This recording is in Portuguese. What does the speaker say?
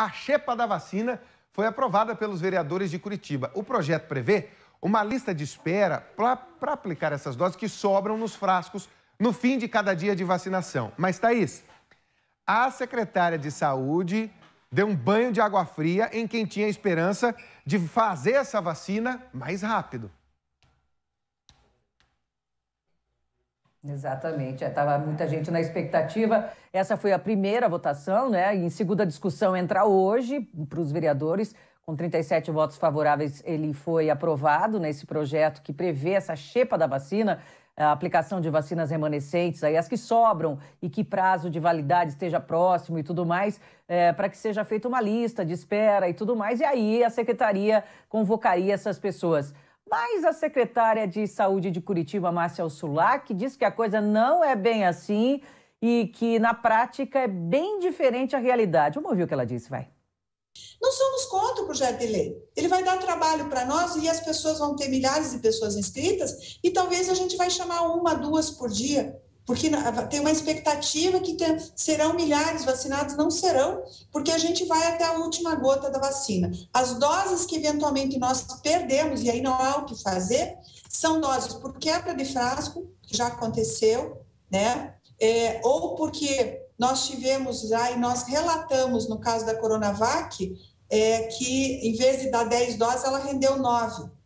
a chepa da vacina foi aprovada pelos vereadores de Curitiba. O projeto prevê uma lista de espera para aplicar essas doses que sobram nos frascos no fim de cada dia de vacinação. Mas, Thaís, a secretária de Saúde deu um banho de água fria em quem tinha esperança de fazer essa vacina mais rápido. Exatamente, estava é, muita gente na expectativa. Essa foi a primeira votação, né? em em segunda discussão entra hoje para os vereadores. Com 37 votos favoráveis, ele foi aprovado nesse né, projeto que prevê essa chepa da vacina, a aplicação de vacinas remanescentes, aí, as que sobram e que prazo de validade esteja próximo e tudo mais, é, para que seja feita uma lista de espera e tudo mais. E aí a secretaria convocaria essas pessoas. Mas a secretária de Saúde de Curitiba, Márcia que diz que a coisa não é bem assim e que na prática é bem diferente a realidade. Vamos ouvir o que ela disse, vai. Não somos contra o projeto de lei. Ele vai dar trabalho para nós e as pessoas vão ter milhares de pessoas inscritas e talvez a gente vai chamar uma, duas por dia porque tem uma expectativa que tem, serão milhares vacinados, não serão, porque a gente vai até a última gota da vacina. As doses que eventualmente nós perdemos, e aí não há o que fazer, são doses por quebra de frasco, que já aconteceu, né? É, ou porque nós tivemos já, e nós relatamos no caso da Coronavac, é, que em vez de dar 10 doses, ela rendeu 9.